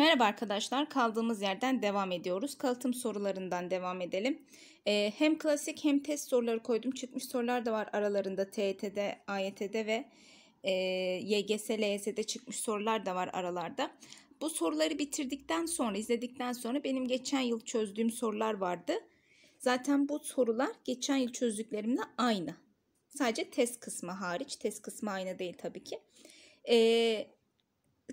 Merhaba arkadaşlar, kaldığımız yerden devam ediyoruz. Kalıtım sorularından devam edelim. Ee, hem klasik hem test soruları koydum. Çıkmış sorular da var aralarında TYT'de, e AYT'de ve e, YGS, LYS'de çıkmış sorular da var aralarda. Bu soruları bitirdikten sonra, izledikten sonra benim geçen yıl çözdüğüm sorular vardı. Zaten bu sorular geçen yıl çözdüklerimle aynı. Sadece test kısmı hariç. Test kısmı aynı değil tabii ki. Ee,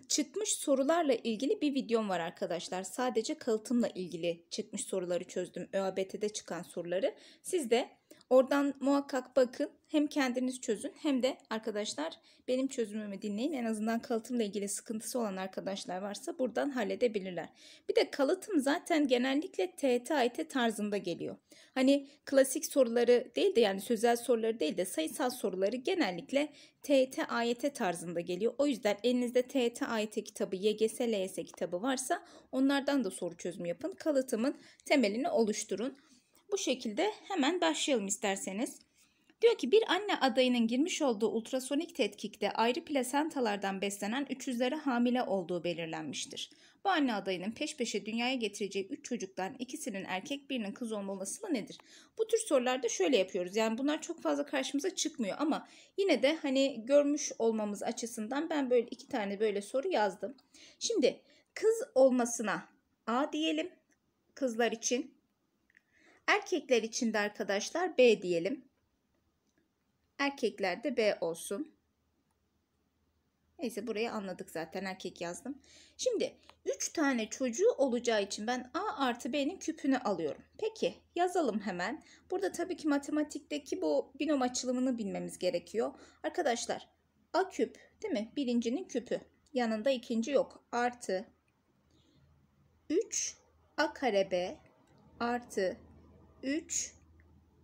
çıkmış sorularla ilgili bir videom var arkadaşlar. Sadece kalıtımla ilgili çıkmış soruları çözdüm. ÖABT'de çıkan soruları. Siz de Oradan muhakkak bakın. Hem kendiniz çözün hem de arkadaşlar benim çözümümü dinleyin. En azından kalıtımla ilgili sıkıntısı olan arkadaşlar varsa buradan halledebilirler. Bir de kalıtım zaten genellikle TET AYT tarzında geliyor. Hani klasik soruları değil de yani sözel soruları değil de sayısal soruları genellikle TET AYT tarzında geliyor. O yüzden elinizde TET AYT kitabı, YGS, LYS kitabı varsa onlardan da soru çözümü yapın. Kalıtımın temelini oluşturun. Bu şekilde hemen başlayalım isterseniz. Diyor ki bir anne adayının girmiş olduğu ultrasonik tetkikte ayrı plasentalardan beslenen 300'lere hamile olduğu belirlenmiştir. Bu anne adayının peş peşe dünyaya getireceği 3 çocuktan ikisinin erkek birinin kız olmaması olasılığı nedir? Bu tür sorularda şöyle yapıyoruz. Yani bunlar çok fazla karşımıza çıkmıyor ama yine de hani görmüş olmamız açısından ben böyle iki tane böyle soru yazdım. Şimdi kız olmasına A diyelim kızlar için Erkekler için de arkadaşlar B diyelim. Erkekler de B olsun. Neyse burayı anladık zaten erkek yazdım. Şimdi 3 tane çocuğu olacağı için ben A artı B'nin küpünü alıyorum. Peki yazalım hemen. Burada tabii ki matematikteki bu binom açılımını bilmemiz gerekiyor. Arkadaşlar A küp değil mi? Birincinin küpü. Yanında ikinci yok. Artı 3 A kare B artı 3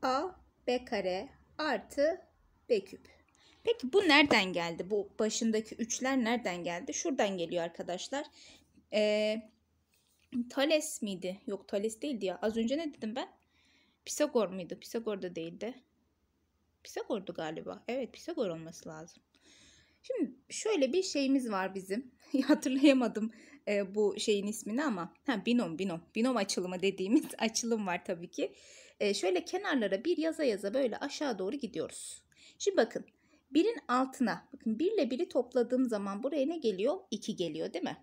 a b kare artı b küp. Peki bu nereden geldi? Bu başındaki üçler nereden geldi? Şuradan geliyor arkadaşlar. Ee, Thales miydi? Yok Thales değildi ya. Az önce ne dedim ben? Pisagor muydu? Pisagor da değildi. Pisagor'du galiba. Evet Pisagor olması lazım. Şimdi şöyle bir şeyimiz var bizim. Hatırlayamadım e, bu şeyin ismini ama ha, binom binom binom açılımı dediğimiz açılım var tabii ki. E, şöyle kenarlara bir yaza yaza böyle aşağı doğru gidiyoruz. Şimdi bakın birin altına bakın birle biri topladığım zaman buraya ne geliyor? 2 geliyor değil mi?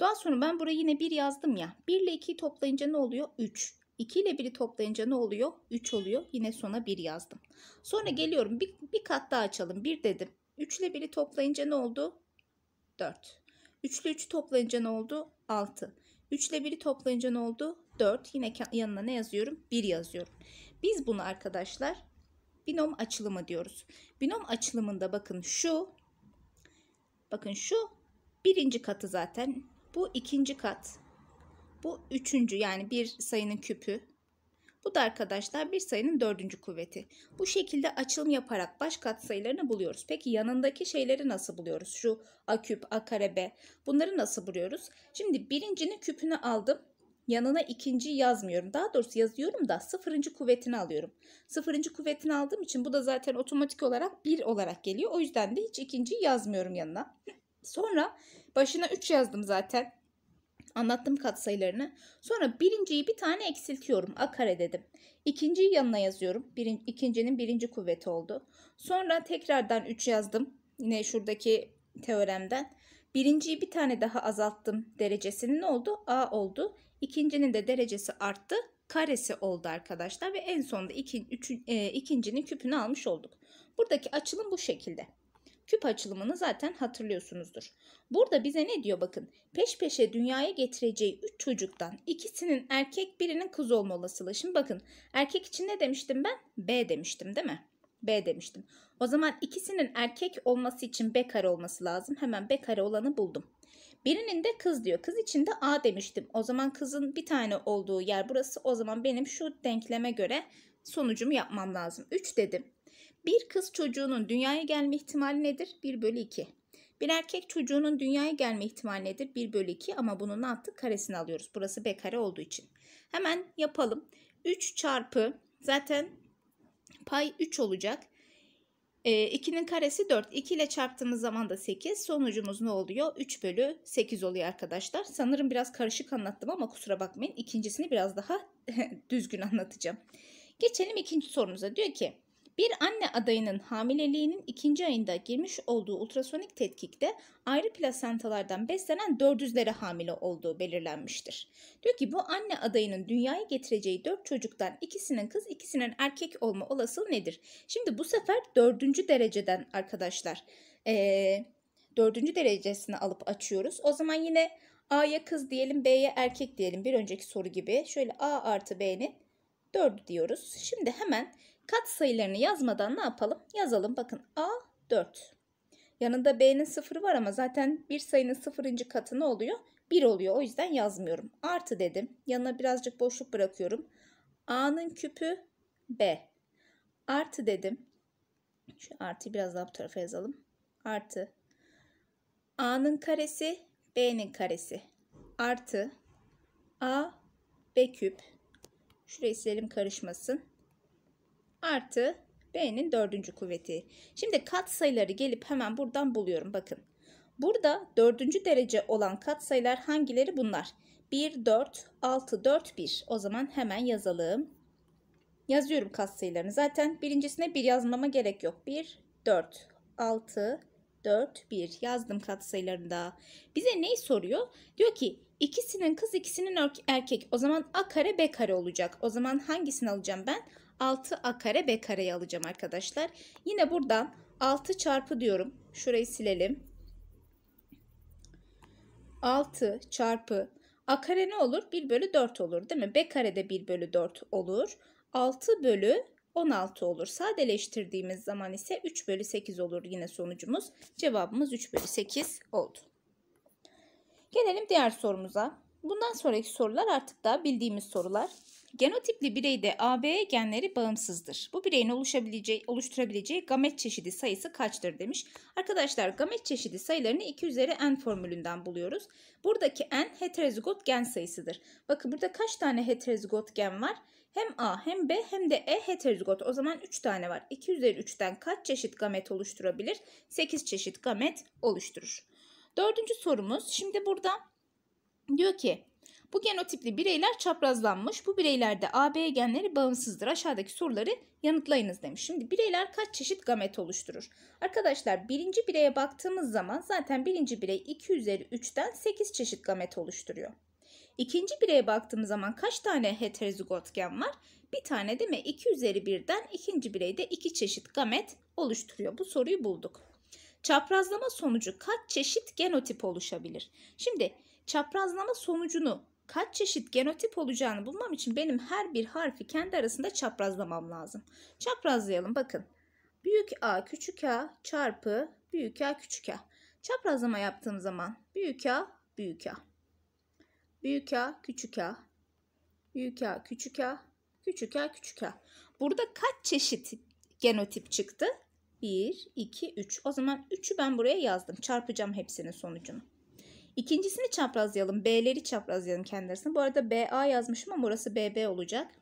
Daha sonra ben buraya yine bir yazdım ya. 1 ile 2'yi toplayınca ne oluyor? 3. 2 ile 1'i toplayınca ne oluyor? 3 oluyor. Yine sona 1 yazdım. Sonra geliyorum bir, bir kat daha açalım. 1 dedim. 3 ile 1'i toplayınca ne oldu? 4. 3 ile 3'ü toplayınca ne oldu? 6. 3 ile 1'i toplayınca ne oldu? 4. Yine yanına ne yazıyorum? 1 yazıyorum. Biz bunu arkadaşlar binom açılımı diyoruz. Binom açılımında bakın şu bakın şu birinci katı zaten. Bu ikinci kat. Bu üçüncü yani bir sayının küpü. Bu da arkadaşlar bir sayının dördüncü kuvveti. Bu şekilde açılım yaparak baş katsayılarını buluyoruz. Peki yanındaki şeyleri nasıl buluyoruz? Şu a küp, a kare, b. Bunları nasıl buluyoruz? Şimdi birincinin küpünü aldım. Yanına ikinci yazmıyorum. Daha doğrusu yazıyorum da sıfırıncı kuvvetini alıyorum. Sıfırıncı kuvvetini aldığım için bu da zaten otomatik olarak bir olarak geliyor. O yüzden de hiç ikinciyi yazmıyorum yanına. Sonra başına 3 yazdım zaten. Anlattım katsayılarını. Sonra birinciyi bir tane eksiltiyorum. A kare dedim. İkinciyi yanına yazıyorum. Birin, ikincinin birinci kuvveti oldu. Sonra tekrardan 3 yazdım. Yine şuradaki teoremden. Birinciyi bir tane daha azalttım. Derecesinin ne oldu? A oldu. İkincinin de derecesi arttı. Karesi oldu arkadaşlar. Ve en sonunda iki, üçün, e, ikincinin küpünü almış olduk. Buradaki açılım bu şekilde küp açılımını zaten hatırlıyorsunuzdur. Burada bize ne diyor bakın. Peş peşe dünyaya getireceği 3 çocuktan ikisinin erkek birinin kız olma olasılığı. Şimdi bakın erkek için ne demiştim ben? B demiştim değil mi? B demiştim. O zaman ikisinin erkek olması için B kare olması lazım. Hemen B kare olanı buldum. Birinin de kız diyor. Kız için de A demiştim. O zaman kızın bir tane olduğu yer burası. O zaman benim şu denkleme göre sonucumu yapmam lazım. 3 dedim. Bir kız çocuğunun dünyaya gelme ihtimali nedir? 1 bölü 2. Bir erkek çocuğunun dünyaya gelme ihtimali nedir? 1 bölü 2 ama bunu ne yaptık? Karesini alıyoruz. Burası B kare olduğu için. Hemen yapalım. 3 çarpı zaten pay 3 olacak. E, ee, 2'nin karesi 4. 2 ile çarptığımız zaman da 8. Sonucumuz ne oluyor? 3 bölü 8 oluyor arkadaşlar. Sanırım biraz karışık anlattım ama kusura bakmayın. İkincisini biraz daha düzgün anlatacağım. Geçelim ikinci sorumuza. Diyor ki bir anne adayının hamileliğinin ikinci ayında girmiş olduğu ultrasonik tetkikte ayrı plasentalardan beslenen dördüzleri hamile olduğu belirlenmiştir. Diyor ki bu anne adayının dünyaya getireceği dört çocuktan ikisinin kız ikisinin erkek olma olasılığı nedir? Şimdi bu sefer dördüncü dereceden arkadaşlar ee, dördüncü derecesini alıp açıyoruz. O zaman yine A'ya kız diyelim B'ye erkek diyelim bir önceki soru gibi. Şöyle A artı B'nin 4 diyoruz. Şimdi hemen Kat sayılarını yazmadan ne yapalım? Yazalım. Bakın A 4. Yanında B'nin sıfırı var ama zaten bir sayının sıfırıncı katı ne oluyor? 1 oluyor. O yüzden yazmıyorum. Artı dedim. Yanına birazcık boşluk bırakıyorum. A'nın küpü B. Artı dedim. Şu artı biraz daha bu tarafa yazalım. Artı. A'nın karesi B'nin karesi. Artı. A B küp. Şurayı silelim karışmasın artı B'nin dördüncü kuvveti. Şimdi katsayıları gelip hemen buradan buluyorum bakın. Burada dördüncü derece olan katsayılar hangileri bunlar? 1, 4, 6, 4, 1. O zaman hemen yazalım. Yazıyorum katsayılarını. Zaten birincisine 1 yazmama gerek yok. 1, 4, 6, 4, 1 yazdım katsayılarını da. Bize neyi soruyor? Diyor ki ikisinin kız ikisinin erkek. O zaman A kare B kare olacak. O zaman hangisini alacağım ben? 6 a kare b kareyi alacağım arkadaşlar. Yine buradan 6 çarpı diyorum. Şurayı silelim. 6 çarpı a kare ne olur? 1 bölü 4 olur değil mi? b kare de 1 bölü 4 olur. 6 bölü 16 olur. Sadeleştirdiğimiz zaman ise 3 bölü 8 olur yine sonucumuz. Cevabımız 3 bölü 8 oldu. Gelelim diğer sorumuza. Bundan sonraki sorular artık daha bildiğimiz sorular. Genotipli bireyde AB genleri bağımsızdır. Bu bireyin oluşabileceği, oluşturabileceği gamet çeşidi sayısı kaçtır demiş. Arkadaşlar gamet çeşidi sayılarını 2 üzeri n formülünden buluyoruz. Buradaki n heterozigot gen sayısıdır. Bakın burada kaç tane heterozigot gen var? Hem A hem B hem de E heterozigot. O zaman 3 tane var. 2 üzeri 3'ten kaç çeşit gamet oluşturabilir? 8 çeşit gamet oluşturur. Dördüncü sorumuz. Şimdi burada diyor ki bu genotipli bireyler çaprazlanmış. Bu bireylerde AB genleri bağımsızdır. Aşağıdaki soruları yanıtlayınız demiş. Şimdi bireyler kaç çeşit gamet oluşturur? Arkadaşlar birinci bireye baktığımız zaman zaten birinci birey 2 üzeri 3'ten 8 çeşit gamet oluşturuyor. İkinci bireye baktığımız zaman kaç tane heterozigot gen var? Bir tane değil mi? 2 üzeri 1'den ikinci bireyde 2 çeşit gamet oluşturuyor. Bu soruyu bulduk. Çaprazlama sonucu kaç çeşit genotip oluşabilir? Şimdi çaprazlama sonucunu kaç çeşit genotip olacağını bulmam için benim her bir harfi kendi arasında çaprazlamam lazım. Çaprazlayalım bakın. Büyük A küçük A çarpı büyük A küçük A. Çaprazlama yaptığım zaman büyük A büyük A. Büyük A küçük A. Büyük A küçük A. Küçük A küçük A. Burada kaç çeşit genotip çıktı? 1, 2, 3. O zaman 3'ü ben buraya yazdım. Çarpacağım hepsinin sonucunu. İkincisini çaprazlayalım. B'leri çaprazlayalım kendi arasında. Bu arada BA yazmışım ama orası BB olacak.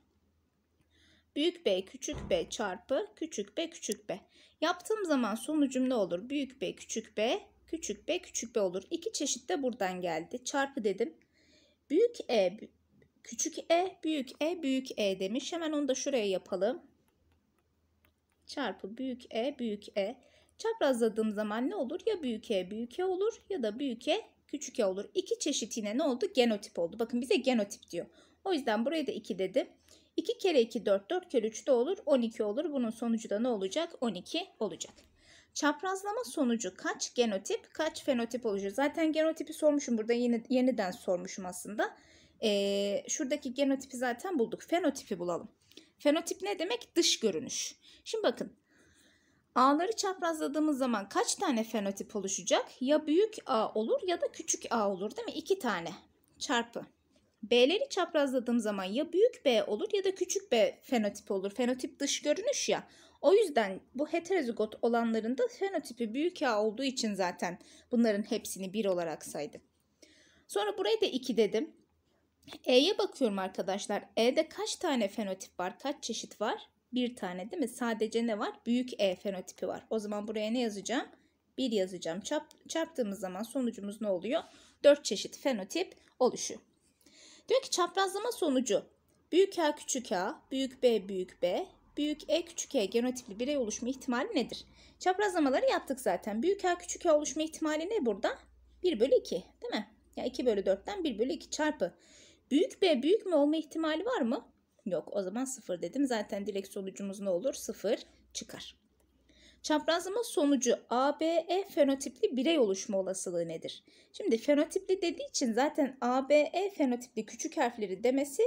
Büyük B küçük B çarpı küçük B küçük B. Yaptığım zaman sonucum ne olur? Büyük B küçük B küçük B küçük B olur. İki çeşit de buradan geldi. Çarpı dedim. Büyük E küçük E büyük E büyük E demiş. Hemen onu da şuraya yapalım. Çarpı büyük E büyük E. Çaprazladığım zaman ne olur? Ya büyük E büyük E olur ya da büyük E küçük e olur. İki çeşit yine ne oldu? Genotip oldu. Bakın bize genotip diyor. O yüzden buraya da 2 dedim. 2 kere 2 4, 4 kere 3 de olur 12 olur. Bunun sonucu da ne olacak? 12 olacak. Çaprazlama sonucu kaç genotip, kaç fenotip olacak? Zaten genotipi sormuşum burada yeni, yeniden sormuşum aslında. Ee, şuradaki genotipi zaten bulduk. Fenotipi bulalım. Fenotip ne demek? Dış görünüş. Şimdi bakın A'ları çaprazladığımız zaman kaç tane fenotip oluşacak? Ya büyük A olur ya da küçük A olur değil mi? İki tane çarpı. B'leri çaprazladığım zaman ya büyük B olur ya da küçük B fenotip olur. Fenotip dış görünüş ya. O yüzden bu heterozigot olanların da fenotipi büyük A olduğu için zaten bunların hepsini bir olarak saydım. Sonra buraya da 2 dedim. E'ye bakıyorum arkadaşlar. E'de kaç tane fenotip var? Kaç çeşit var? Bir tane değil mi? Sadece ne var? Büyük E fenotipi var. O zaman buraya ne yazacağım? 1 yazacağım. Çap çarptığımız zaman sonucumuz ne oluyor? 4 çeşit fenotip oluşu. Diyor ki çaprazlama sonucu büyük A küçük A, büyük B büyük B, büyük E küçük E genotipli birey oluşma ihtimali nedir? Çaprazlamaları yaptık zaten. Büyük A küçük A oluşma ihtimali ne burada? 1 bölü 2 değil mi? Ya yani 2 bölü 4'ten 1 bölü 2 çarpı. Büyük B büyük mü olma ihtimali var mı? Yok o zaman 0 dedim. Zaten direkt sonucumuz ne olur? 0 çıkar. Çaprazlama sonucu ABE fenotipli birey oluşma olasılığı nedir? Şimdi fenotipli dediği için zaten ABE fenotipli küçük harfleri demesi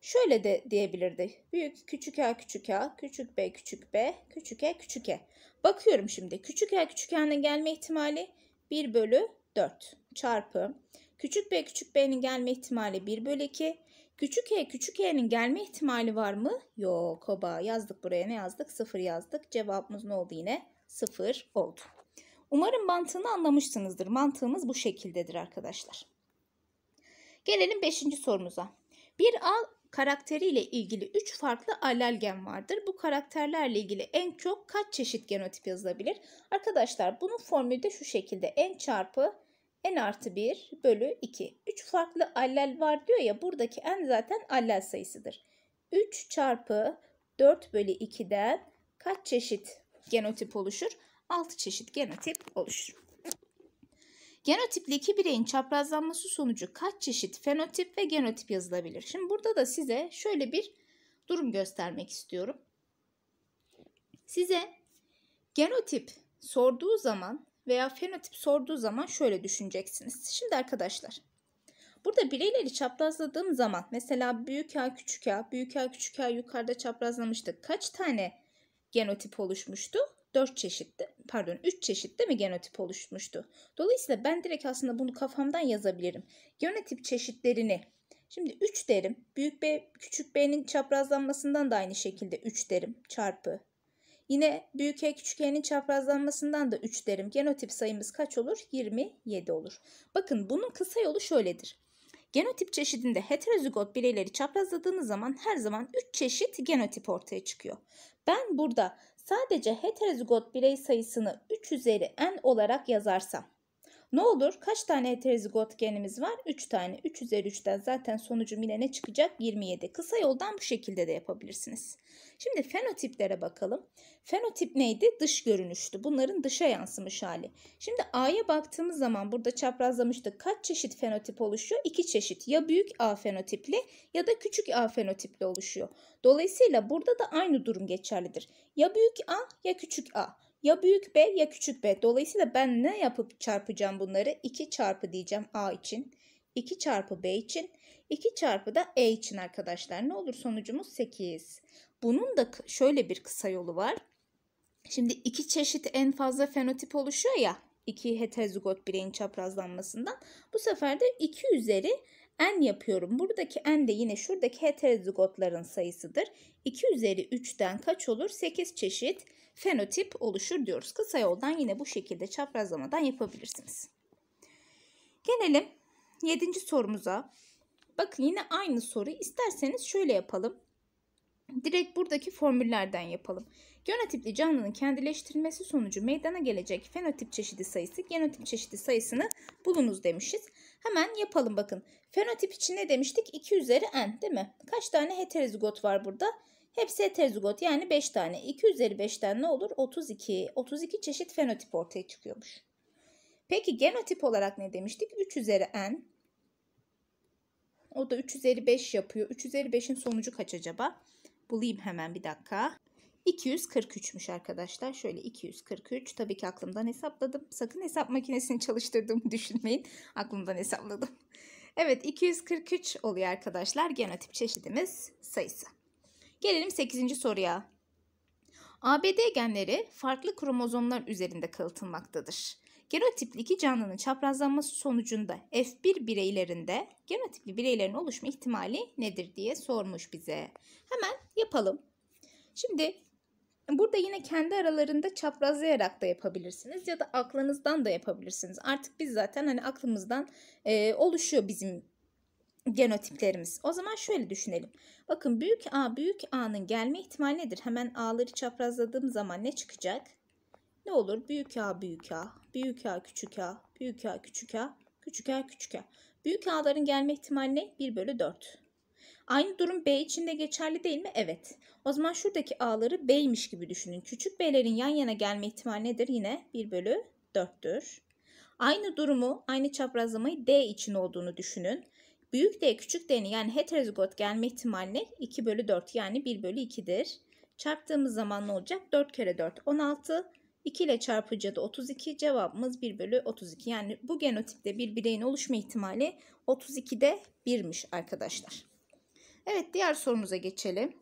şöyle de diyebilirdi. Büyük küçük a küçük a, küçük b küçük b, küçük e küçük e. Bakıyorum şimdi küçük a küçük a'nın gelme ihtimali 1 bölü 4 çarpı küçük b küçük b'nin gelme ihtimali 1 bölü 2 Küçük e küçük e'nin gelme ihtimali var mı? Yok oba yazdık buraya ne yazdık? Sıfır yazdık. Cevabımız ne oldu yine? Sıfır oldu. Umarım mantığını anlamışsınızdır. Mantığımız bu şekildedir arkadaşlar. Gelelim 5. sorumuza. Bir al karakteriyle ilgili 3 farklı allel gen vardır. Bu karakterlerle ilgili en çok kaç çeşit genotip yazılabilir? Arkadaşlar bunun formülü de şu şekilde. N çarpı n artı 1 bölü 2. 3 farklı allel var diyor ya buradaki n zaten allel sayısıdır. 3 çarpı 4 bölü 2'den kaç çeşit genotip oluşur? 6 çeşit genotip oluşur. Genotipli iki bireyin çaprazlanması sonucu kaç çeşit fenotip ve genotip yazılabilir? Şimdi burada da size şöyle bir durum göstermek istiyorum. Size genotip sorduğu zaman veya fenotip sorduğu zaman şöyle düşüneceksiniz. Şimdi arkadaşlar burada bireyleri çaprazladığım zaman mesela büyük A küçük A, büyük A küçük A yukarıda çaprazlamıştık. Kaç tane genotip oluşmuştu? 4 çeşitte, pardon 3 çeşitte mi genotip oluşmuştu. Dolayısıyla ben direkt aslında bunu kafamdan yazabilirim. Genotip çeşitlerini şimdi 3 derim. Büyük B küçük B'nin çaprazlanmasından da aynı şekilde 3 derim çarpı Yine büyük E küçük E'nin çaprazlanmasından da 3 derim. Genotip sayımız kaç olur? 27 olur. Bakın bunun kısa yolu şöyledir. Genotip çeşidinde heterozigot bireyleri çaprazladığınız zaman her zaman 3 çeşit genotip ortaya çıkıyor. Ben burada sadece heterozigot birey sayısını 3 üzeri n olarak yazarsam ne olur? Kaç tane heterozigot genimiz var? 3 tane. 3 üzeri 3'ten zaten sonucum yine ne çıkacak? 27. Kısa yoldan bu şekilde de yapabilirsiniz. Şimdi fenotiplere bakalım. Fenotip neydi? Dış görünüştü. Bunların dışa yansımış hali. Şimdi A'ya baktığımız zaman burada çaprazlamıştık. Kaç çeşit fenotip oluşuyor? 2 çeşit. Ya büyük A fenotipli ya da küçük A fenotipli oluşuyor. Dolayısıyla burada da aynı durum geçerlidir. Ya büyük A ya küçük A. Ya büyük B ya küçük B. Dolayısıyla ben ne yapıp çarpacağım bunları? 2 çarpı diyeceğim A için. 2 çarpı B için. 2 çarpı da E için arkadaşlar. Ne olur sonucumuz 8. Bunun da şöyle bir kısa yolu var. Şimdi iki çeşit en fazla fenotip oluşuyor ya. iki heterozigot bireyin çaprazlanmasından. Bu sefer de 2 üzeri n yapıyorum. Buradaki n de yine şuradaki heterozigotların sayısıdır. 2 üzeri 3'ten kaç olur? 8 çeşit fenotip oluşur diyoruz. Kısa yoldan yine bu şekilde çaprazlamadan yapabilirsiniz. Gelelim 7. sorumuza. Bakın yine aynı soru. İsterseniz şöyle yapalım. Direkt buradaki formüllerden yapalım. Genotipli canlının kendileştirilmesi sonucu meydana gelecek fenotip çeşidi sayısı, genotip çeşidi sayısını bulunuz demişiz. Hemen yapalım bakın. Fenotip için ne demiştik? 2 üzeri n değil mi? Kaç tane heterozigot var burada? Hepsi heterozigot yani 5 tane. 2 üzeri 5'ten ne olur? 32. 32 çeşit fenotip ortaya çıkıyormuş. Peki genotip olarak ne demiştik? 3 üzeri n. O da 3 üzeri 5 yapıyor. 3 üzeri 5'in sonucu kaç acaba? Bulayım hemen bir dakika. 243'müş arkadaşlar. Şöyle 243. Tabii ki aklımdan hesapladım. Sakın hesap makinesini çalıştırdığımı düşünmeyin. Aklımdan hesapladım. Evet 243 oluyor arkadaşlar genotip çeşidimiz sayısı. Gelelim 8. soruya. ABD genleri farklı kromozomlar üzerinde kalıtılmaktadır. Genotipli iki canlının çaprazlanması sonucunda F1 bireylerinde genotipli bireylerin oluşma ihtimali nedir diye sormuş bize. Hemen yapalım. Şimdi burada yine kendi aralarında çaprazlayarak da yapabilirsiniz ya da aklınızdan da yapabilirsiniz. Artık biz zaten hani aklımızdan e, oluşuyor bizim genotiplerimiz. O zaman şöyle düşünelim. Bakın büyük A büyük A'nın gelme ihtimali nedir? Hemen A'ları çaprazladığım zaman ne çıkacak? Ne olur? Büyük A büyük A, büyük A küçük A, büyük A küçük A, küçük A küçük A. Büyük A'ların gelme ihtimali ne? 1 bölü 4. Aynı durum B için de geçerli değil mi? Evet. O zaman şuradaki A'ları B'ymiş gibi düşünün. Küçük B'lerin yan yana gelme ihtimali nedir? Yine 1 bölü 4'tür. Aynı durumu, aynı çaprazlamayı D için olduğunu düşünün. Büyük D küçük D'nin yani heterozigot gelme ihtimaline 2 bölü 4 yani 1 bölü 2'dir. Çarptığımız zaman ne olacak? 4 kere 4 16. 2 ile çarpınca da 32 cevabımız 1 bölü 32. Yani bu genotipte bir bireyin oluşma ihtimali 32'de 1'miş arkadaşlar. Evet diğer sorumuza geçelim.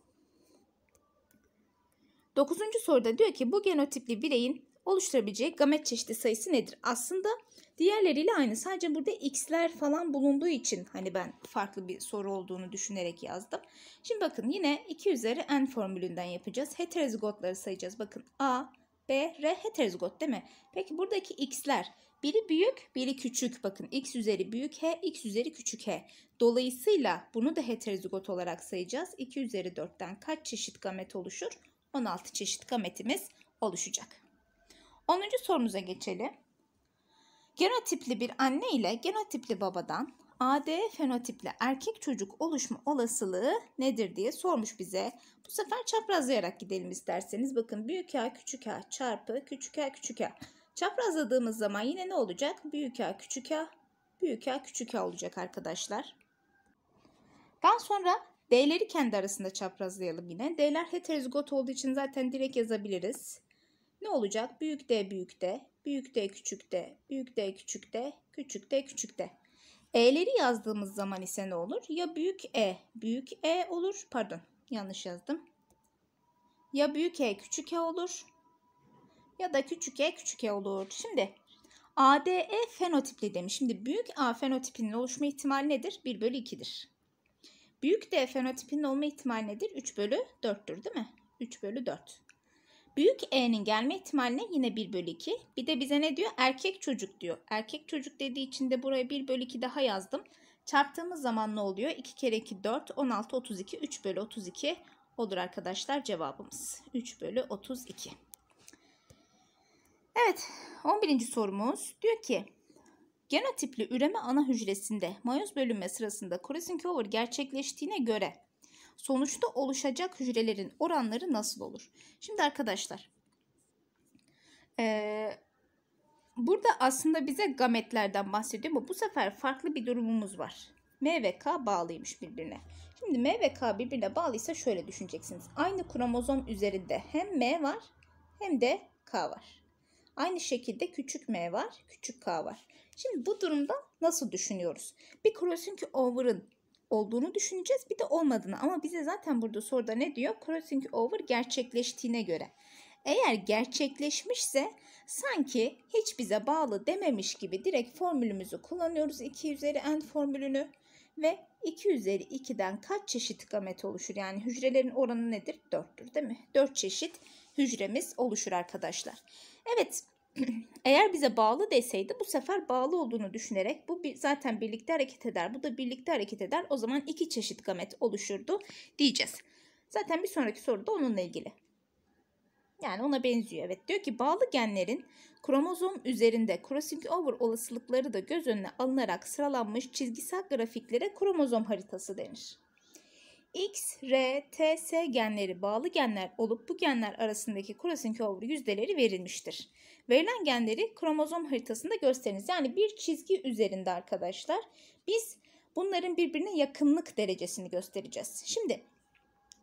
9. soruda diyor ki bu genotipli bireyin oluşturabileceği gamet çeşidi sayısı nedir? Aslında Diğerleriyle aynı. Sadece burada x'ler falan bulunduğu için hani ben farklı bir soru olduğunu düşünerek yazdım. Şimdi bakın yine 2 üzeri n formülünden yapacağız. Heterozigotları sayacağız. Bakın a, b, r heterozigot değil mi? Peki buradaki x'ler biri büyük, biri küçük. Bakın x üzeri büyük h, x üzeri küçük h. Dolayısıyla bunu da heterozigot olarak sayacağız. 2 üzeri 4'ten kaç çeşit gamet oluşur? 16 çeşit gametimiz oluşacak. 10. sorumuza geçelim. Genotipli bir anne ile genotipli babadan AD fenotipli erkek çocuk oluşma olasılığı nedir diye sormuş bize. Bu sefer çaprazlayarak gidelim isterseniz. Bakın büyük A küçük A çarpı küçük A küçük A. Çaprazladığımız zaman yine ne olacak? Büyük A küçük A büyük A küçük A olacak arkadaşlar. Daha sonra D'leri kendi arasında çaprazlayalım yine. D'ler heterozigot olduğu için zaten direkt yazabiliriz. Ne olacak? Büyük D büyük D büyük de küçük de, büyük de küçük de, küçük de küçük de. E'leri yazdığımız zaman ise ne olur? Ya büyük E, büyük E olur. Pardon, yanlış yazdım. Ya büyük E küçük E olur ya da küçük E küçük E olur. Şimdi ADE fenotipli demiş. Şimdi büyük A fenotipinin oluşma ihtimali nedir? 1 bölü 2'dir. Büyük D fenotipinin olma ihtimali nedir? 3 bölü 4'tür değil mi? 3 bölü 4. Büyük E'nin gelme ihtimaline yine 1 bölü 2. Bir de bize ne diyor? Erkek çocuk diyor. Erkek çocuk dediği için de buraya 1 bölü 2 daha yazdım. Çarptığımız zaman ne oluyor? 2 kere 2 4, 16, 32, 3 bölü 32 olur arkadaşlar cevabımız. 3 bölü 32. Evet 11. sorumuz diyor ki genotipli üreme ana hücresinde mayoz bölünme sırasında Koresin-Cover gerçekleştiğine göre sonuçta oluşacak hücrelerin oranları nasıl olur? Şimdi arkadaşlar ee, burada aslında bize gametlerden bahsediyor ama bu sefer farklı bir durumumuz var. M ve K bağlıymış birbirine. Şimdi M ve K birbirine bağlıysa şöyle düşüneceksiniz. Aynı kromozom üzerinde hem M var hem de K var. Aynı şekilde küçük M var, küçük K var. Şimdi bu durumda nasıl düşünüyoruz? Bir Krosinki Over'ın olduğunu düşüneceğiz bir de olmadığını ama bize zaten burada soruda ne diyor? Crossing over gerçekleştiğine göre. Eğer gerçekleşmişse sanki hiç bize bağlı dememiş gibi direkt formülümüzü kullanıyoruz 2 üzeri n formülünü ve 2 üzeri 2'den kaç çeşit gamet oluşur? Yani hücrelerin oranı nedir? 4'tür değil mi? 4 çeşit hücremiz oluşur arkadaşlar. Evet eğer bize bağlı deseydi bu sefer bağlı olduğunu düşünerek bu bir, zaten birlikte hareket eder. Bu da birlikte hareket eder. O zaman iki çeşit gamet oluşurdu diyeceğiz. Zaten bir sonraki soru da onunla ilgili. Yani ona benziyor evet. Diyor ki bağlı genlerin kromozom üzerinde crossing over olasılıkları da göz önüne alınarak sıralanmış çizgisel grafiklere kromozom haritası denir. X, R, T, S genleri bağlı genler olup bu genler arasındaki crossingover yüzdeleri verilmiştir. Verilen genleri kromozom haritasında gösteriniz. Yani bir çizgi üzerinde arkadaşlar biz bunların birbirine yakınlık derecesini göstereceğiz. Şimdi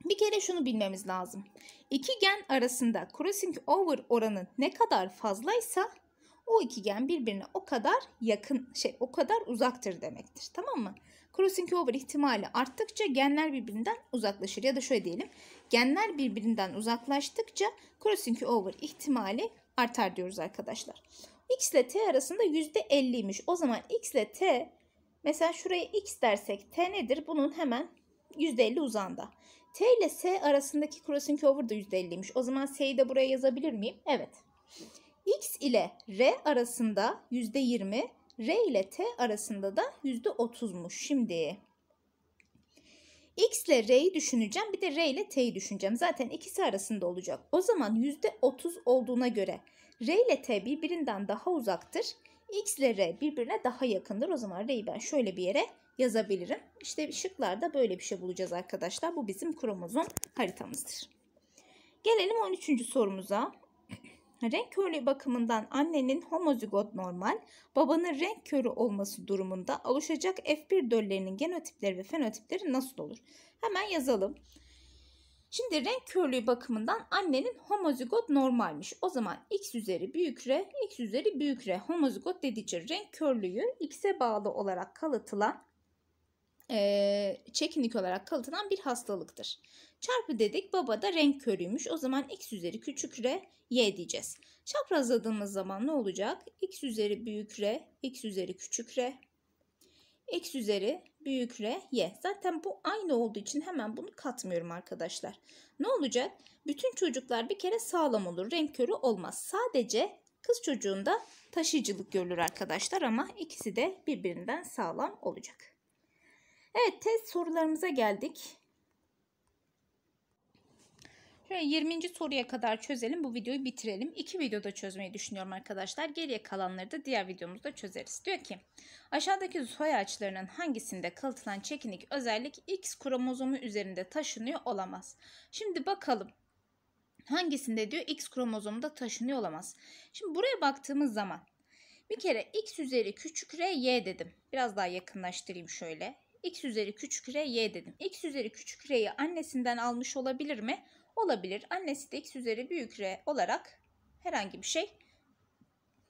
bir kere şunu bilmemiz lazım. İki gen arasında crossing over oranı ne kadar fazlaysa o iki gen birbirine o kadar yakın şey o kadar uzaktır demektir. Tamam mı? Crossing over ihtimali arttıkça genler birbirinden uzaklaşır. Ya da şöyle diyelim. Genler birbirinden uzaklaştıkça crossing over ihtimali artar diyoruz arkadaşlar. X ile T arasında %50'ymiş. O zaman X ile T mesela şuraya X dersek T nedir? Bunun hemen %50 uzanda. T ile S arasındaki crossing over da %50'ymiş. O zaman S'yi de buraya yazabilir miyim? Evet. X ile R arasında %20, R ile T arasında da %30'muş. Şimdi X ile R'yi düşüneceğim. Bir de R ile T'yi düşüneceğim. Zaten ikisi arasında olacak. O zaman %30 olduğuna göre R ile T birbirinden daha uzaktır. X ile R birbirine daha yakındır. O zaman R'yi ben şöyle bir yere yazabilirim. İşte şıklarda böyle bir şey bulacağız arkadaşlar. Bu bizim kromozom haritamızdır. Gelelim 13. sorumuza. Renk körlüğü bakımından annenin homozigot normal, babanın renk körü olması durumunda oluşacak F1 döllerinin genotipleri ve fenotipleri nasıl olur? Hemen yazalım. Şimdi renk körlüğü bakımından annenin homozigot normalmiş. O zaman x üzeri büyük R, x üzeri büyük R homozigot dediği renk körlüğü x'e bağlı olarak kalıtılan, e, çekinik olarak kalıtılan bir hastalıktır. Çarpı dedik baba da renk körüymüş. O zaman x üzeri küçük r y diyeceğiz. Çaprazladığımız zaman ne olacak? x üzeri büyük r, x üzeri küçük r, x üzeri büyük r y. Zaten bu aynı olduğu için hemen bunu katmıyorum arkadaşlar. Ne olacak? Bütün çocuklar bir kere sağlam olur. Renk körü olmaz. Sadece kız çocuğunda taşıyıcılık görülür arkadaşlar ama ikisi de birbirinden sağlam olacak. Evet test sorularımıza geldik. 20. soruya kadar çözelim. Bu videoyu bitirelim. İki videoda çözmeyi düşünüyorum arkadaşlar. Geriye kalanları da diğer videomuzda çözeriz. Diyor ki aşağıdaki soy ağaçlarının hangisinde kalıtılan çekinik özellik X kromozomu üzerinde taşınıyor olamaz. Şimdi bakalım. Hangisinde diyor X kromozomunda taşınıyor olamaz. Şimdi buraya baktığımız zaman bir kere x üzeri küçük r y dedim. Biraz daha yakınlaştırayım şöyle. x üzeri küçük r y dedim. x üzeri küçük r'yi annesinden almış olabilir mi? olabilir. Annesi de x üzeri büyük r olarak herhangi bir şey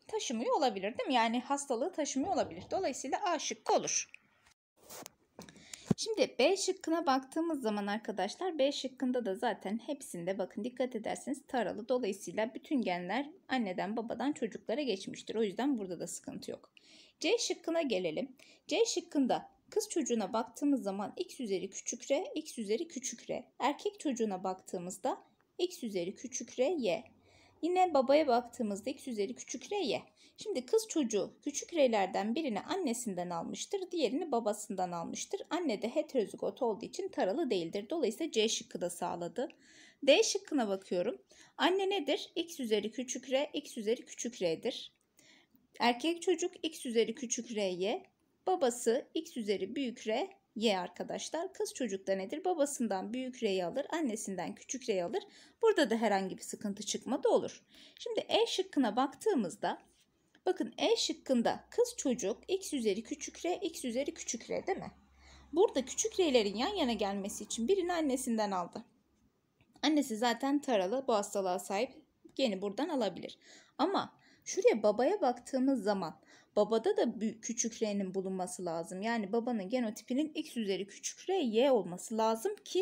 taşımıyor olabilir değil mi? Yani hastalığı taşımıyor olabilir. Dolayısıyla A şıkkı olur. Şimdi B şıkkına baktığımız zaman arkadaşlar B şıkkında da zaten hepsinde bakın dikkat ederseniz taralı. Dolayısıyla bütün genler anneden babadan çocuklara geçmiştir. O yüzden burada da sıkıntı yok. C şıkkına gelelim. C şıkkında Kız çocuğuna baktığımız zaman x üzeri küçük r, x üzeri küçük r. Erkek çocuğuna baktığımızda x üzeri küçük r, y. Yine babaya baktığımızda x üzeri küçük r, y. Şimdi kız çocuğu küçük r'lerden birini annesinden almıştır, diğerini babasından almıştır. Anne de heterozigot olduğu için taralı değildir. Dolayısıyla C şıkkı da sağladı. D şıkkına bakıyorum. Anne nedir? x üzeri küçük r, x üzeri küçük r'dir. Erkek çocuk x üzeri küçük r, y. Babası x üzeri büyük R y arkadaşlar. Kız çocukta nedir? Babasından büyük R'yi alır, annesinden küçük R'yi alır. Burada da herhangi bir sıkıntı çıkmadı olur. Şimdi E şıkkına baktığımızda bakın E şıkkında kız çocuk x üzeri küçük R, x üzeri küçük R değil mi? Burada küçük R'lerin yan yana gelmesi için birini annesinden aldı. Annesi zaten taralı bu hastalığa sahip geni buradan alabilir. Ama şuraya babaya baktığımız zaman babada da küçük R'nin bulunması lazım. Yani babanın genotipinin X üzeri küçük R, Y olması lazım ki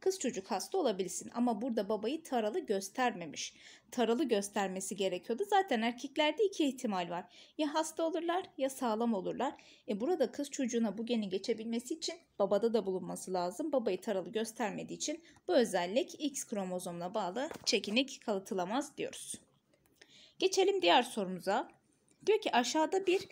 kız çocuk hasta olabilsin. Ama burada babayı taralı göstermemiş. Taralı göstermesi gerekiyordu. Zaten erkeklerde iki ihtimal var. Ya hasta olurlar ya sağlam olurlar. E burada kız çocuğuna bu geni geçebilmesi için babada da bulunması lazım. Babayı taralı göstermediği için bu özellik X kromozomuna bağlı çekinik kalıtılamaz diyoruz. Geçelim diğer sorumuza. Diyor ki aşağıda bir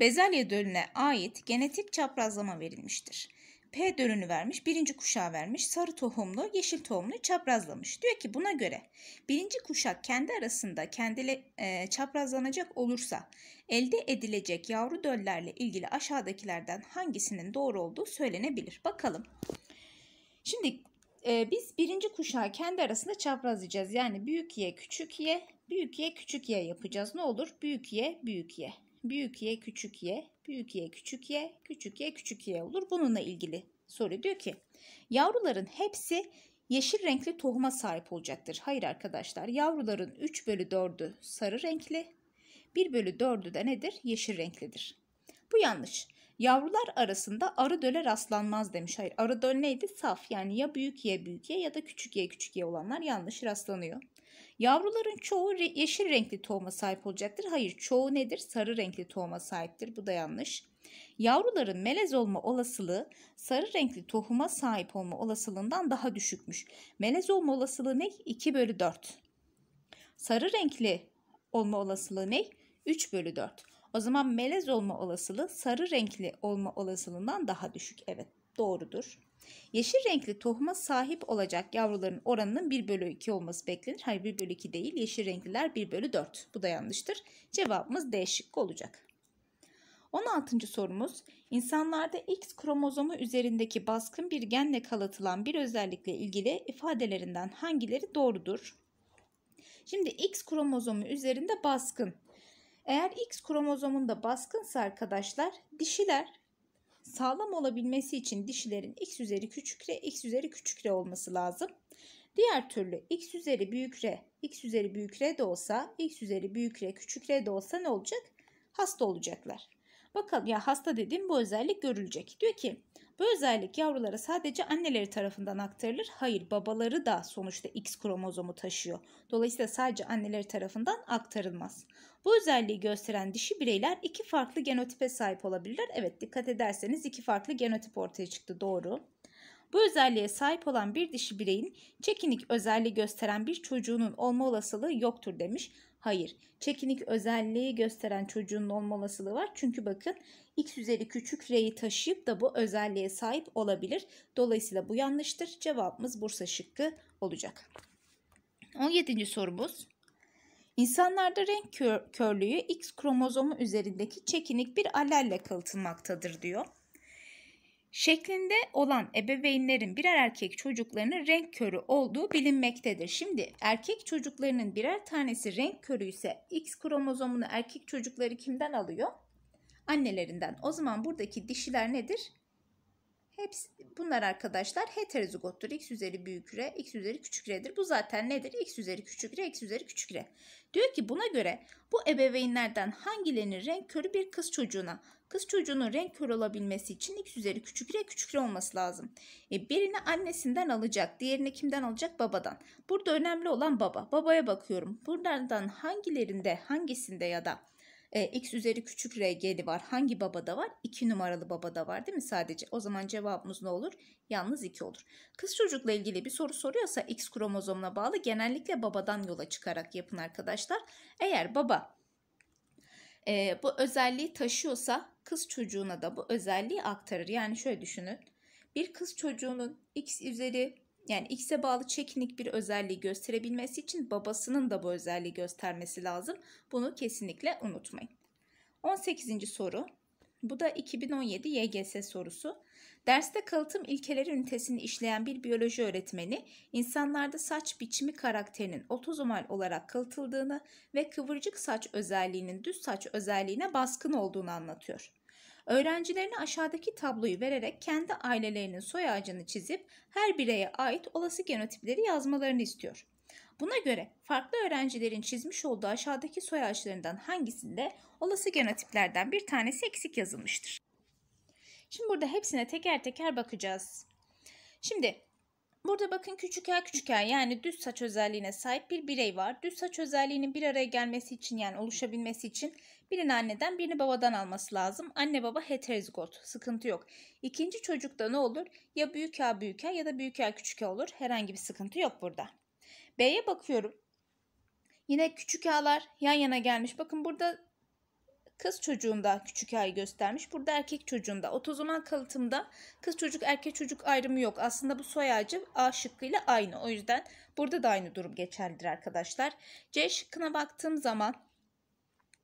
bezelye dölüne ait genetik çaprazlama verilmiştir. P dölünü vermiş, birinci kuşağı vermiş, sarı tohumlu, yeşil tohumlu çaprazlamış. Diyor ki buna göre birinci kuşak kendi arasında kendile e, çaprazlanacak olursa elde edilecek yavru döllerle ilgili aşağıdakilerden hangisinin doğru olduğu söylenebilir. Bakalım. Şimdi e, biz birinci kuşağı kendi arasında çaprazlayacağız. Yani büyük ye küçük ye büyük ye küçük ye yapacağız. Ne olur? Büyük ye büyük ye Büyük ye küçük ye büyük ye küçük ye küçük ye küçük ye olur. Bununla ilgili soru diyor ki yavruların hepsi yeşil renkli tohuma sahip olacaktır. Hayır arkadaşlar yavruların 3 bölü 4'ü sarı renkli, 1 bölü 4'ü de nedir? Yeşil renklidir. Bu yanlış. Yavrular arasında arı döle rastlanmaz demiş. Hayır arı döl neydi? Saf yani ya büyük ye büyük ye ya da küçük ye küçük ye olanlar yanlış rastlanıyor. Yavruların çoğu re yeşil renkli tohuma sahip olacaktır. Hayır çoğu nedir? Sarı renkli tohuma sahiptir. Bu da yanlış. Yavruların melez olma olasılığı sarı renkli tohuma sahip olma olasılığından daha düşükmüş. Melez olma olasılığı ne? 2 bölü 4. Sarı renkli olma olasılığı ne? 3 bölü 4. O zaman melez olma olasılığı sarı renkli olma olasılığından daha düşük. Evet doğrudur. Yeşil renkli tohuma sahip olacak yavruların oranının 1 bölü 2 olması beklenir. Hayır 1 bölü 2 değil yeşil renkliler 1 bölü 4. Bu da yanlıştır. Cevabımız D şıkkı olacak. 16. sorumuz insanlarda X kromozomu üzerindeki baskın bir genle kalıtılan bir özellikle ilgili ifadelerinden hangileri doğrudur? Şimdi X kromozomu üzerinde baskın eğer X kromozomunda baskınsa arkadaşlar dişiler sağlam olabilmesi için dişilerin X üzeri küçük R, X üzeri küçük R olması lazım. Diğer türlü X üzeri büyük R, X üzeri büyük R de olsa, X üzeri büyük R küçük R de olsa ne olacak? Hasta olacaklar. Bakalım ya hasta dediğim bu özellik görülecek. Diyor ki bu özellik yavrulara sadece anneleri tarafından aktarılır. Hayır babaları da sonuçta X kromozomu taşıyor. Dolayısıyla sadece anneleri tarafından aktarılmaz. Bu özelliği gösteren dişi bireyler iki farklı genotipe sahip olabilirler. Evet dikkat ederseniz iki farklı genotip ortaya çıktı doğru. Bu özelliğe sahip olan bir dişi bireyin çekinik özelliği gösteren bir çocuğunun olma olasılığı yoktur demiş. Hayır. Çekinik özelliği gösteren çocuğunun olma olasılığı var. Çünkü bakın x üzeri küçük r'yi taşıyıp da bu özelliğe sahip olabilir. Dolayısıyla bu yanlıştır. Cevabımız Bursa şıkkı olacak. 17. sorumuz. İnsanlarda renk kör, körlüğü X kromozomu üzerindeki çekinik bir alelle kalıtılmaktadır diyor. Şeklinde olan ebeveynlerin birer erkek çocuklarının renk körü olduğu bilinmektedir. Şimdi erkek çocuklarının birer tanesi renk körü ise X kromozomunu erkek çocukları kimden alıyor? Annelerinden. O zaman buradaki dişiler nedir? Hepsi, bunlar arkadaşlar heterozigottur. X üzeri büyük R, X üzeri küçük R'dir. Bu zaten nedir? X üzeri küçük R, X üzeri küçük R. Diyor ki buna göre bu ebeveynlerden hangilerinin renk körü bir kız çocuğuna? Kız çocuğunun renk körü olabilmesi için X üzeri küçük R, küçük R olması lazım. E, birini annesinden alacak, diğerini kimden alacak? Babadan. Burada önemli olan baba. Babaya bakıyorum. Buradan hangilerinde, hangisinde ya da e, x üzeri küçük r g'li var. Hangi babada var? 2 numaralı babada var değil mi sadece? O zaman cevabımız ne olur? Yalnız 2 olur. Kız çocukla ilgili bir soru soruyorsa x kromozomuna bağlı genellikle babadan yola çıkarak yapın arkadaşlar. Eğer baba e, bu özelliği taşıyorsa kız çocuğuna da bu özelliği aktarır. Yani şöyle düşünün. Bir kız çocuğunun x üzeri yani x'e bağlı çekinik bir özelliği gösterebilmesi için babasının da bu özelliği göstermesi lazım. Bunu kesinlikle unutmayın. 18. soru. Bu da 2017 YGS sorusu. Derste kalıtım ilkeleri ünitesini işleyen bir biyoloji öğretmeni, insanlarda saç biçimi karakterinin otozomal olarak kalıtıldığını ve kıvırcık saç özelliğinin düz saç özelliğine baskın olduğunu anlatıyor. Öğrencilerine aşağıdaki tabloyu vererek kendi ailelerinin soy ağacını çizip her bireye ait olası genotipleri yazmalarını istiyor. Buna göre farklı öğrencilerin çizmiş olduğu aşağıdaki soy ağaçlarından hangisinde olası genotiplerden bir tanesi eksik yazılmıştır. Şimdi burada hepsine teker teker bakacağız. Şimdi Burada bakın küçük el küçük el yani düz saç özelliğine sahip bir birey var. Düz saç özelliğinin bir araya gelmesi için yani oluşabilmesi için Birini anneden birini babadan alması lazım. Anne baba heterozigot. Sıkıntı yok. İkinci çocukta ne olur? Ya büyük A büyük A ya da büyük A küçük A olur. Herhangi bir sıkıntı yok burada. B'ye bakıyorum. Yine küçük A'lar yan yana gelmiş. Bakın burada kız çocuğunda küçük A'yı göstermiş. Burada erkek çocuğunda. Otozomal kalıtımda kız çocuk erkek çocuk ayrımı yok. Aslında bu soy ağacı A şıkkıyla aynı. O yüzden burada da aynı durum geçerlidir arkadaşlar. C şıkkına baktığım zaman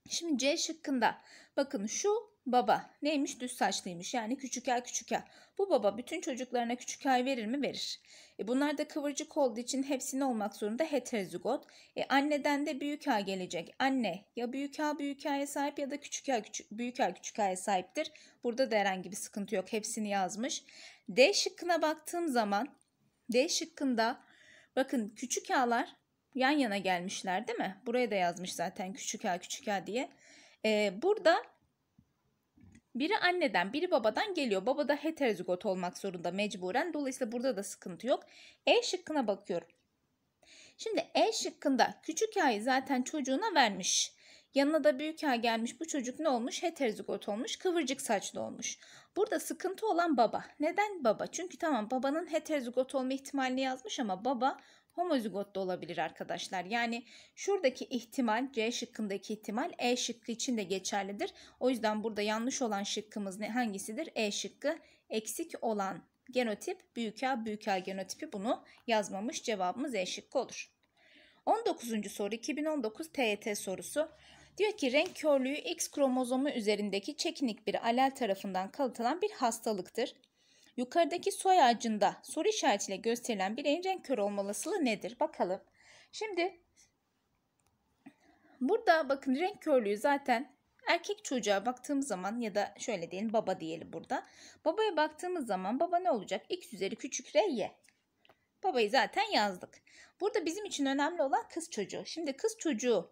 Şimdi C şıkkında bakın şu baba neymiş düz saçlıymış yani küçük el küçük el. Bu baba bütün çocuklarına küçük el verir mi? Verir. E bunlar da kıvırcık olduğu için hepsine olmak zorunda heterozigot. E anneden de büyük A gelecek. Anne ya büyük A büyük A'ya sahip ya da küçük A küçük, büyük A küçük A'ya sahiptir. Burada da herhangi bir sıkıntı yok. Hepsini yazmış. D şıkkına baktığım zaman D şıkkında bakın küçük A'lar yan yana gelmişler değil mi? Buraya da yazmış zaten küçük a küçük a diye. Ee, burada biri anneden biri babadan geliyor. Baba da heterozigot olmak zorunda mecburen. Dolayısıyla burada da sıkıntı yok. E şıkkına bakıyorum. Şimdi E şıkkında küçük a'yı zaten çocuğuna vermiş. Yanına da büyük A gelmiş bu çocuk ne olmuş? Heterozigot olmuş, kıvırcık saçlı olmuş. Burada sıkıntı olan baba. Neden baba? Çünkü tamam babanın heterozigot olma ihtimalini yazmış ama baba homozigot da olabilir arkadaşlar. Yani şuradaki ihtimal C şıkkındaki ihtimal E şıkkı için de geçerlidir. O yüzden burada yanlış olan şıkkımız ne hangisidir? E şıkkı eksik olan genotip büyük A büyük A genotipi bunu yazmamış cevabımız E şıkkı olur. 19. soru 2019 TET sorusu. Diyor ki renk körlüğü X kromozomu üzerindeki çekinik bir alel tarafından kalıtılan bir hastalıktır. Yukarıdaki soy ağacında soru işaretiyle gösterilen bireyin renk körü olma nedir? Bakalım. Şimdi burada bakın renk körlüğü zaten erkek çocuğa baktığımız zaman ya da şöyle diyelim baba diyelim burada. Babaya baktığımız zaman baba ne olacak? X üzeri küçük R Y. Babayı zaten yazdık. Burada bizim için önemli olan kız çocuğu. Şimdi kız çocuğu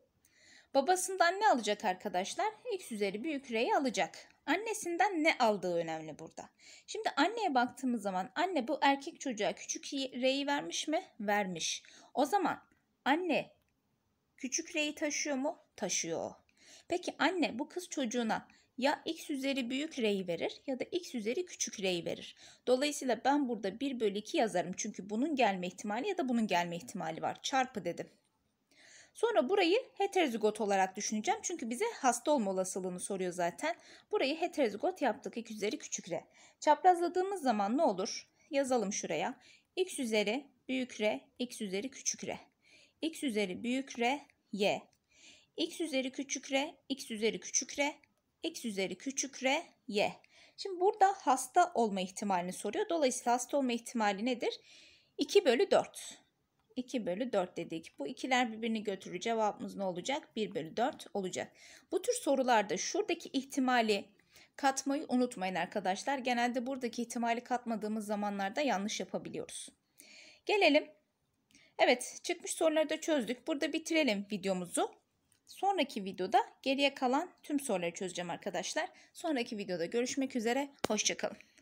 babasından ne alacak arkadaşlar? X üzeri büyük R'yi alacak. Annesinden ne aldığı önemli burada. Şimdi anneye baktığımız zaman anne bu erkek çocuğa küçük reyi vermiş mi? Vermiş. O zaman anne küçük reyi taşıyor mu? Taşıyor Peki anne bu kız çocuğuna ya x üzeri büyük rey verir ya da x üzeri küçük rey verir. Dolayısıyla ben burada 1 bölü 2 yazarım çünkü bunun gelme ihtimali ya da bunun gelme ihtimali var. Çarpı dedim. Sonra burayı heterozigot olarak düşüneceğim. Çünkü bize hasta olma olasılığını soruyor zaten. Burayı heterozigot yaptık. X üzeri küçük R. Çaprazladığımız zaman ne olur? Yazalım şuraya. X üzeri büyük R, X üzeri küçük R. X üzeri büyük R, Y. X üzeri küçük R, X üzeri küçük R. X üzeri küçük R, Y. Şimdi burada hasta olma ihtimalini soruyor. Dolayısıyla hasta olma ihtimali nedir? 2 bölü 4. 2 bölü 4 dedik. Bu ikiler birbirini götürür. Cevabımız ne olacak? 1 bölü 4 olacak. Bu tür sorularda şuradaki ihtimali katmayı unutmayın arkadaşlar. Genelde buradaki ihtimali katmadığımız zamanlarda yanlış yapabiliyoruz. Gelelim. Evet çıkmış soruları da çözdük. Burada bitirelim videomuzu. Sonraki videoda geriye kalan tüm soruları çözeceğim arkadaşlar. Sonraki videoda görüşmek üzere. Hoşçakalın.